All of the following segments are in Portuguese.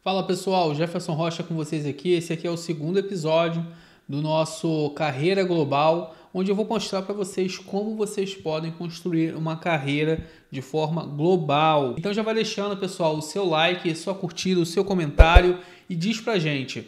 Fala pessoal, Jefferson Rocha com vocês aqui. Esse aqui é o segundo episódio do nosso Carreira Global, onde eu vou mostrar para vocês como vocês podem construir uma carreira de forma global. Então já vai deixando, pessoal, o seu like, sua curtida, o seu comentário e diz pra gente: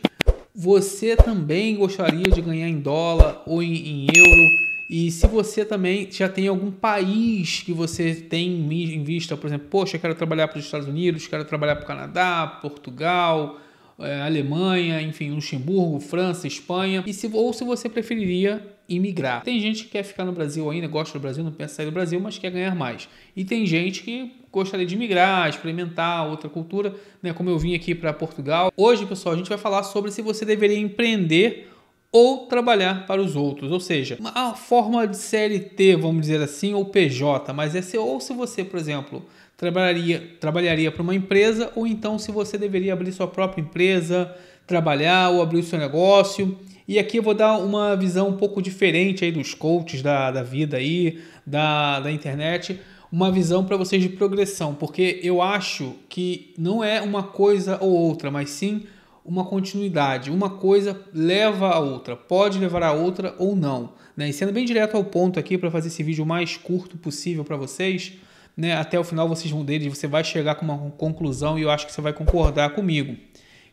você também gostaria de ganhar em dólar ou em, em euro? E se você também já tem algum país que você tem em vista, por exemplo, poxa, eu quero trabalhar para os Estados Unidos, quero trabalhar para o Canadá, Portugal, é, Alemanha, enfim, Luxemburgo, França, Espanha, e se, ou se você preferiria imigrar. Tem gente que quer ficar no Brasil ainda, gosta do Brasil, não pensa em sair do Brasil, mas quer ganhar mais. E tem gente que gostaria de migrar, experimentar outra cultura, né, como eu vim aqui para Portugal. Hoje, pessoal, a gente vai falar sobre se você deveria empreender ou trabalhar para os outros, ou seja, uma forma de CLT, vamos dizer assim, ou PJ, mas é se, ou se você, por exemplo, trabalharia, trabalharia para uma empresa, ou então se você deveria abrir sua própria empresa, trabalhar ou abrir o seu negócio. E aqui eu vou dar uma visão um pouco diferente aí dos coaches da, da vida aí, da, da internet, uma visão para vocês de progressão, porque eu acho que não é uma coisa ou outra, mas sim uma continuidade. Uma coisa leva a outra, pode levar a outra ou não. Né? E sendo bem direto ao ponto aqui para fazer esse vídeo o mais curto possível para vocês, né? até o final vocês vão ver e você vai chegar com uma conclusão e eu acho que você vai concordar comigo,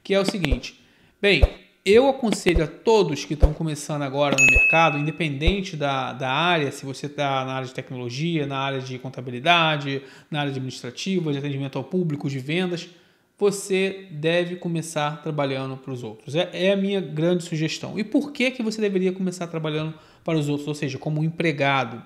que é o seguinte. Bem, eu aconselho a todos que estão começando agora no mercado, independente da, da área, se você está na área de tecnologia, na área de contabilidade, na área administrativa, de atendimento ao público, de vendas, você deve começar trabalhando para os outros. É, é, a minha grande sugestão. E por que, que você deveria começar trabalhando para os outros, ou seja, como empregado?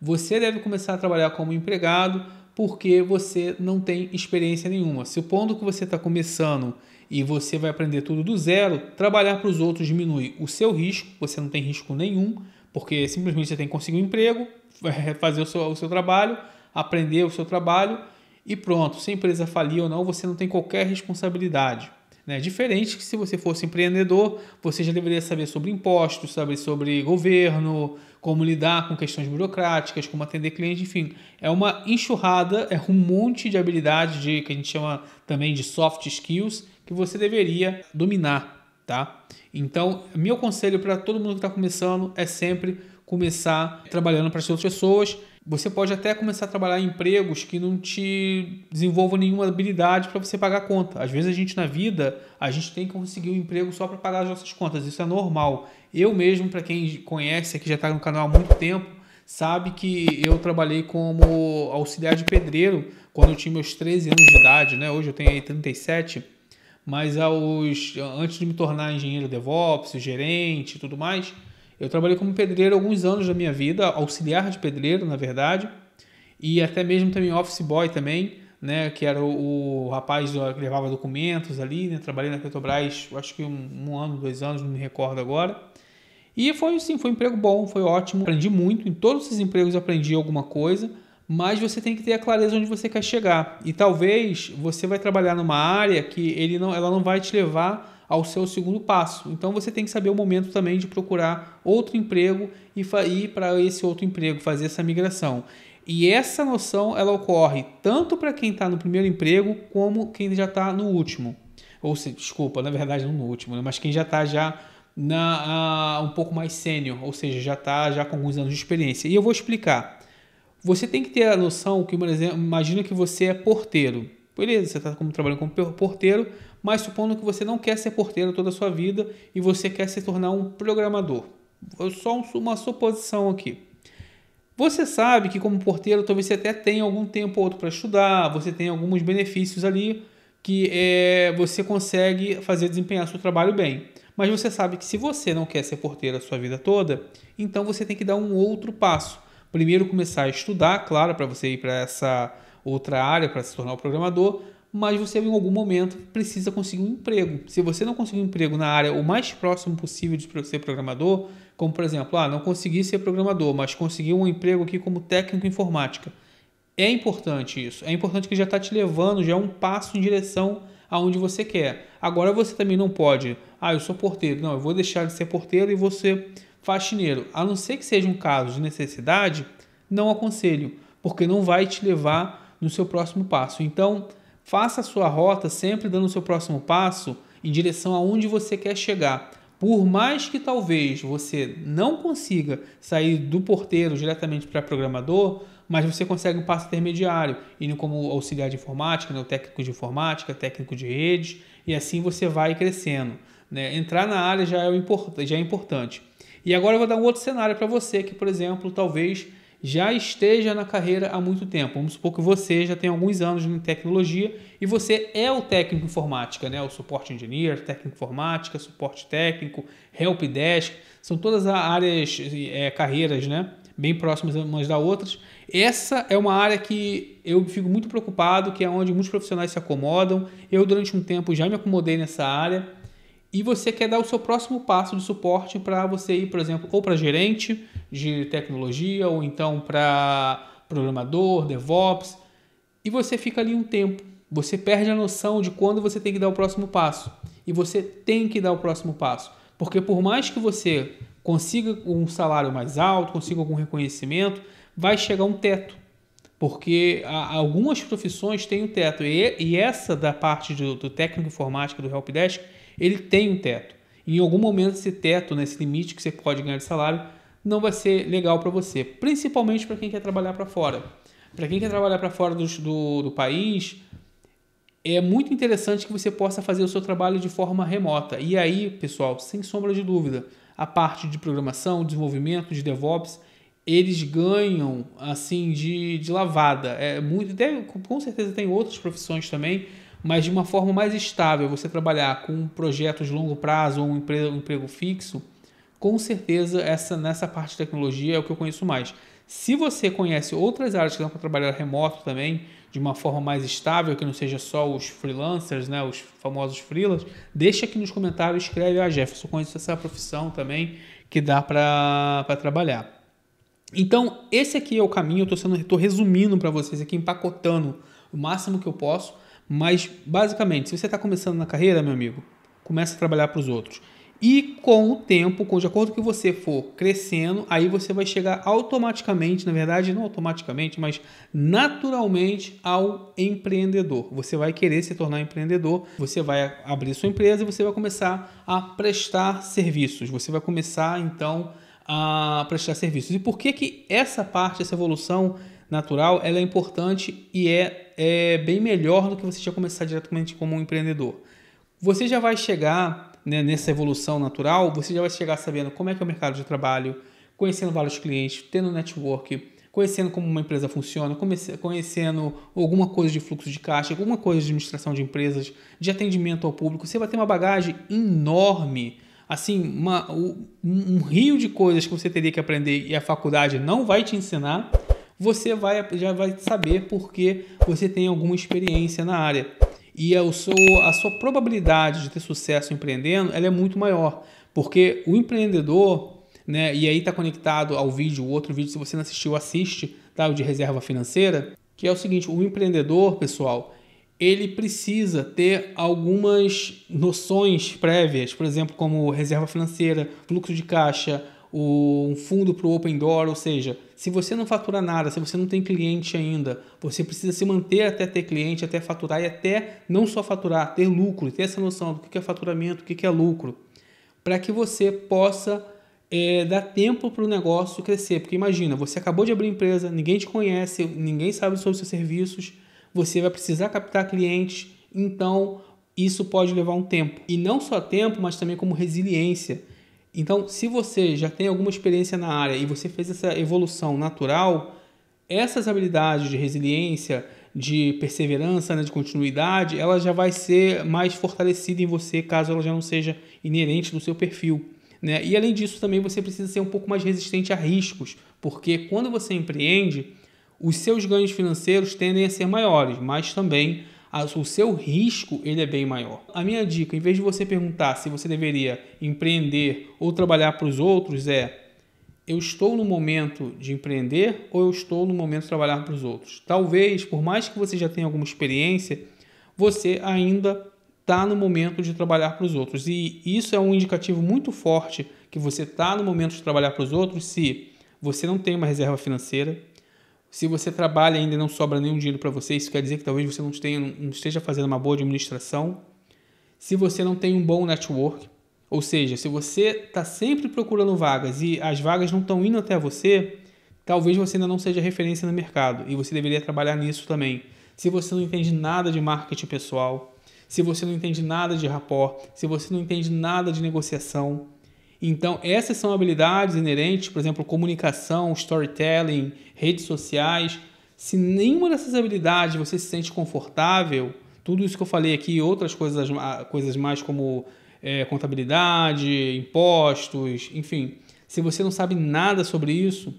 Você deve começar a trabalhar como empregado porque você não tem experiência nenhuma. Supondo que você está começando e você vai aprender tudo do zero, trabalhar para os outros diminui o seu risco, você não tem risco nenhum, porque simplesmente você tem que conseguir um emprego, fazer o seu, o seu trabalho, aprender o seu trabalho e pronto. Se a empresa falir ou não, você não tem qualquer responsabilidade. Né? Diferente que se você fosse empreendedor, você já deveria saber sobre impostos, saber sobre governo, como lidar com questões burocráticas, como atender cliente, enfim. É uma enxurrada, é um monte de habilidades de, que a gente chama também de soft skills que você deveria dominar, tá? Então, meu conselho para todo mundo que está começando é sempre começar trabalhando para as outras pessoas você pode até começar a trabalhar em empregos que não te desenvolvam nenhuma habilidade para você pagar a conta. Às vezes a gente na vida, a gente tem que conseguir um emprego só para pagar as nossas contas. Isso é normal. Eu mesmo, para quem conhece, que já está no canal há muito tempo, sabe que eu trabalhei como auxiliar de pedreiro quando eu tinha meus 13 anos de idade, né? Hoje eu tenho aí 37, mas aos, antes de me tornar engenheiro DevOps, gerente e tudo mais, eu trabalhei como pedreiro alguns anos da minha vida, auxiliar de pedreiro, na verdade, e até mesmo também office boy também, né, que era o, o rapaz que levava documentos ali, né, trabalhei na Petrobras, acho que um, um ano, dois anos, não me recordo agora. E foi sim, foi um emprego bom, foi ótimo, aprendi muito, em todos esses empregos aprendi alguma coisa, mas você tem que ter a clareza onde você quer chegar. E talvez você vai trabalhar numa área que ele não, ela não vai te levar ao seu segundo passo. Então você tem que saber o momento também de procurar outro emprego e ir para esse outro emprego, fazer essa migração. E essa noção ela ocorre tanto para quem está no primeiro emprego como quem já está no último. Ou se, desculpa, na verdade não no último, né? mas quem já está já na, uh, um pouco mais sênior, ou seja, já está já com alguns anos de experiência. E eu vou explicar. Você tem que ter a noção que, por exemplo, imagina que você é porteiro. Beleza, você está trabalhando como porteiro, mas supondo que você não quer ser porteiro toda a sua vida e você quer se tornar um programador. Só uma suposição aqui. Você sabe que como porteiro talvez você até tenha algum tempo ou outro para estudar, você tem alguns benefícios ali que é, você consegue fazer desempenhar seu trabalho bem. Mas você sabe que se você não quer ser porteiro a sua vida toda, então você tem que dar um outro passo. Primeiro começar a estudar, claro, para você ir para essa outra área para se tornar um programador, mas você em algum momento precisa conseguir um emprego. Se você não conseguir um emprego na área o mais próximo possível de ser programador, como por exemplo, ah, não consegui ser programador, mas consegui um emprego aqui como técnico informática. É importante isso. É importante que já está te levando, já é um passo em direção aonde você quer. Agora você também não pode, ah, eu sou porteiro. Não, eu vou deixar de ser porteiro e você faxineiro. A não ser que seja um caso de necessidade, não aconselho, porque não vai te levar no seu próximo passo. Então, faça a sua rota sempre dando o seu próximo passo em direção aonde você quer chegar. Por mais que talvez você não consiga sair do porteiro diretamente para programador, mas você consegue um passo intermediário, indo como auxiliar de informática, né, técnico de informática, técnico de redes, e assim você vai crescendo. Né? Entrar na área já é, import já é importante. E agora eu vou dar um outro cenário para você que, por exemplo, talvez já esteja na carreira há muito tempo. Vamos supor que você já tem alguns anos em tecnologia e você é o técnico informática, né? O suporte engineer, técnico informática, suporte técnico, help desk, são todas áreas, é, carreiras, né? Bem próximas umas das outras. Essa é uma área que eu fico muito preocupado, que é onde muitos profissionais se acomodam. Eu durante um tempo já me acomodei nessa área e você quer dar o seu próximo passo de suporte para você ir, por exemplo, ou para gerente de tecnologia, ou então para programador, DevOps, e você fica ali um tempo. Você perde a noção de quando você tem que dar o próximo passo. E você tem que dar o próximo passo. Porque por mais que você consiga um salário mais alto, consiga algum reconhecimento, vai chegar um teto. Porque algumas profissões têm um teto. E, essa da parte do, técnico informática do Helpdesk ele tem um teto. Em algum momento, esse teto, né, esse limite que você pode ganhar de salário, não vai ser legal para você, principalmente para quem quer trabalhar para fora. Para quem quer trabalhar para fora do, do, do país, é muito interessante que você possa fazer o seu trabalho de forma remota. E aí, pessoal, sem sombra de dúvida, a parte de programação, desenvolvimento, de DevOps, eles ganham assim de, de lavada. É muito, com certeza tem outras profissões também mas de uma forma mais estável, você trabalhar com projetos de longo prazo ou um emprego, um emprego fixo, com certeza essa nessa parte de tecnologia é o que eu conheço mais. Se você conhece outras áreas que dá para trabalhar remoto também, de uma forma mais estável, que não seja só os freelancers, né, os famosos freelas, deixa aqui nos comentários, escreve, ah, Jefferson, conheço essa profissão também que dá para trabalhar. Então, esse aqui é o caminho, eu estou resumindo para vocês aqui, empacotando o máximo que eu posso, mas, basicamente, se você está começando na carreira, meu amigo, começa a trabalhar para os outros. E com o tempo, com de acordo que você for crescendo, aí você vai chegar automaticamente, na verdade, não automaticamente, mas naturalmente ao empreendedor. Você vai querer se tornar empreendedor, você vai abrir sua empresa e você vai começar a prestar serviços. Você vai começar então a prestar serviços. E por que que essa parte, essa evolução natural, ela é importante e é, é bem melhor do que você já começar diretamente como um empreendedor. Você já vai chegar né, nessa evolução natural, você já vai chegar sabendo como é que é o mercado de trabalho, conhecendo vários clientes, tendo network, conhecendo como uma empresa funciona, conhecendo alguma coisa de fluxo de caixa, alguma coisa de administração de empresas, de atendimento ao público, você vai ter uma bagagem enorme, assim, uma, um rio de coisas que você teria que aprender e a faculdade não vai te ensinar você vai, já vai saber porque você tem alguma experiência na área. E a é sua, a sua probabilidade de ter sucesso empreendendo ela é muito maior, porque o empreendedor, né, e aí está conectado ao vídeo, o outro vídeo, se você não assistiu, assiste, tá, o de reserva financeira, que é o seguinte, o empreendedor, pessoal, ele precisa ter algumas noções prévias, por exemplo, como reserva financeira, fluxo de caixa, um fundo para o open door, ou seja, se você não fatura nada, se você não tem cliente ainda, você precisa se manter até ter cliente, até faturar e até não só faturar, ter lucro, ter essa noção do que é faturamento, o que é lucro, para que você possa é, dar tempo para o negócio crescer. Porque imagina, você acabou de abrir empresa, ninguém te conhece, ninguém sabe sobre os seus serviços, você vai precisar captar clientes, então isso pode levar um tempo. E não só tempo, mas também como resiliência então, se você já tem alguma experiência na área e você fez essa evolução natural, essas habilidades de resiliência, de perseverança, né, de continuidade, ela já vai ser mais fortalecida em você caso ela já não seja inerente no seu perfil. Né? E além disso, também você precisa ser um pouco mais resistente a riscos, porque quando você empreende, os seus ganhos financeiros tendem a ser maiores, mas também o seu risco ele é bem maior. A minha dica, em vez de você perguntar se você deveria empreender ou trabalhar para os outros, é eu estou no momento de empreender ou eu estou no momento de trabalhar para os outros? Talvez, por mais que você já tenha alguma experiência, você ainda está no momento de trabalhar para os outros. E isso é um indicativo muito forte que você está no momento de trabalhar para os outros se você não tem uma reserva financeira, se você trabalha e ainda não sobra nenhum dinheiro para você, isso quer dizer que talvez você não, tenha, não esteja fazendo uma boa administração. Se você não tem um bom network, ou seja, se você está sempre procurando vagas e as vagas não estão indo até você, talvez você ainda não seja referência no mercado e você deveria trabalhar nisso também. Se você não entende nada de marketing pessoal, se você não entende nada de rapport, se você não entende nada de negociação, então, essas são habilidades inerentes, por exemplo, comunicação, storytelling, redes sociais. Se nenhuma dessas habilidades você se sente confortável, tudo isso que eu falei aqui, outras coisas, coisas mais como é, contabilidade, impostos, enfim, se você não sabe nada sobre isso,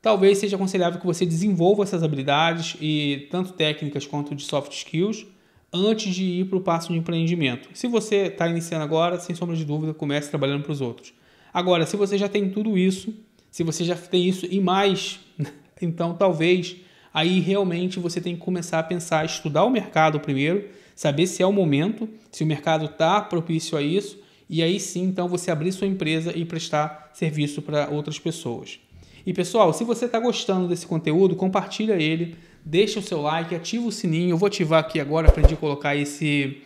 talvez seja aconselhável que você desenvolva essas habilidades e tanto técnicas quanto de soft skills antes de ir para o passo de empreendimento. Se você está iniciando agora, sem sombra de dúvida, comece trabalhando para os outros. Agora, se você já tem tudo isso, se você já tem isso e mais, então talvez aí realmente você tem que começar a pensar, estudar o mercado primeiro, saber se é o momento, se o mercado está propício a isso, e aí sim então você abrir sua empresa e prestar serviço para outras pessoas. E pessoal, se você está gostando desse conteúdo, compartilha ele deixa o seu like, ativa o sininho. Eu vou ativar aqui agora, para a colocar esse,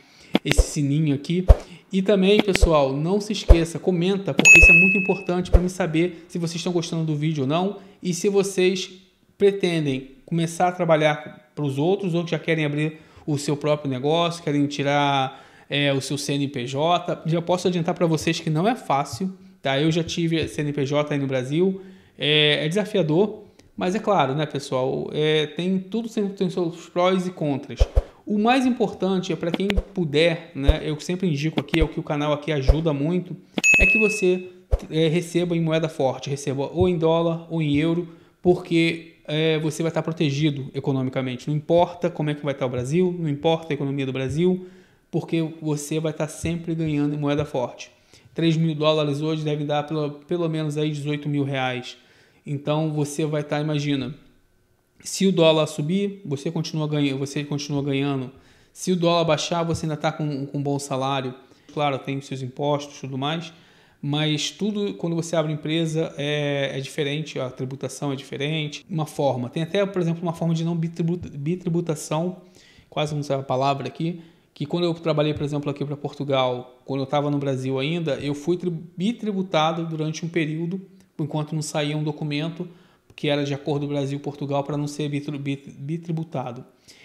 esse sininho aqui. E também, pessoal, não se esqueça, comenta, porque isso é muito importante para me saber se vocês estão gostando do vídeo ou não e se vocês pretendem começar a trabalhar para os outros ou que já querem abrir o seu próprio negócio, querem tirar é, o seu CNPJ. Já posso adiantar para vocês que não é fácil, tá? Eu já tive CNPJ aí no Brasil, é, é desafiador, mas é claro, né, pessoal? É, tem tudo sempre tem seus prós e contras. O mais importante é para quem puder, né? Eu sempre indico aqui, é o que o canal aqui ajuda muito, é que você é, receba em moeda forte, receba ou em dólar ou em euro, porque é, você vai estar protegido economicamente. Não importa como é que vai estar o Brasil, não importa a economia do Brasil, porque você vai estar sempre ganhando em moeda forte. 3 mil dólares hoje deve dar pelo, pelo menos aí 18 mil reais então você vai estar, tá, imagina, se o dólar subir, você continua ganhando, você continua ganhando. Se o dólar baixar, você ainda está com, com um bom salário. Claro, tem seus impostos, tudo mais. Mas tudo quando você abre empresa é, é diferente, a tributação é diferente. Uma forma, tem até, por exemplo, uma forma de não bitributa, bitributação, quase não sei a palavra aqui, que quando eu trabalhei, por exemplo, aqui para Portugal, quando eu estava no Brasil ainda, eu fui bitributado durante um período enquanto não saía um documento que era de acordo Brasil-Portugal para não ser bitributado.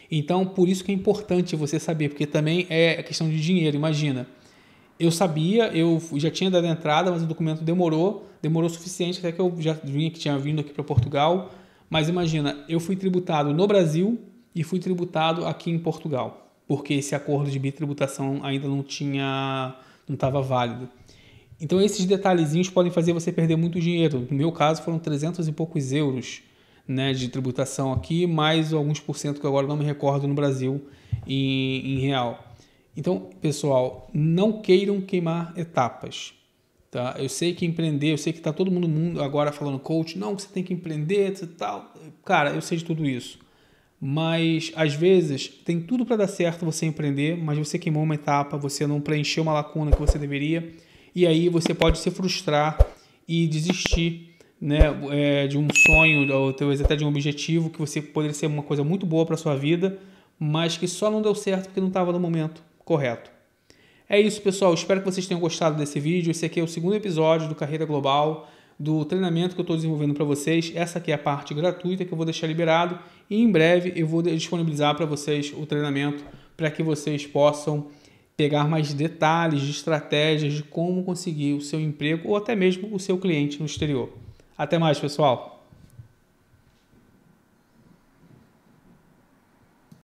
Então, por isso que é importante você saber, porque também é questão de dinheiro. Imagina, eu sabia, eu já tinha dado a entrada, mas o documento demorou, demorou o suficiente até que eu já vinha que tinha vindo aqui para Portugal. Mas imagina, eu fui tributado no Brasil e fui tributado aqui em Portugal, porque esse acordo de bitributação ainda não tinha, não estava válido. Então esses detalhezinhos podem fazer você perder muito dinheiro. No meu caso foram 300 e poucos euros né, de tributação aqui, mais alguns por cento que agora não me recordo no Brasil em, em real. Então, pessoal, não queiram queimar etapas. Tá? Eu sei que empreender, eu sei que está todo mundo agora falando coach, não, você tem que empreender e tal. Cara, eu sei de tudo isso. Mas às vezes tem tudo para dar certo você empreender, mas você queimou uma etapa, você não preencheu uma lacuna que você deveria e aí você pode se frustrar e desistir né, é, de um sonho, ou talvez até de um objetivo que você poderia ser uma coisa muito boa para sua vida, mas que só não deu certo porque não estava no momento correto. É isso, pessoal. Espero que vocês tenham gostado desse vídeo. Esse aqui é o segundo episódio do Carreira Global, do treinamento que eu estou desenvolvendo para vocês. Essa aqui é a parte gratuita que eu vou deixar liberado e em breve eu vou disponibilizar para vocês o treinamento para que vocês possam pegar mais detalhes de estratégias de como conseguir o seu emprego ou até mesmo o seu cliente no exterior. Até mais, pessoal!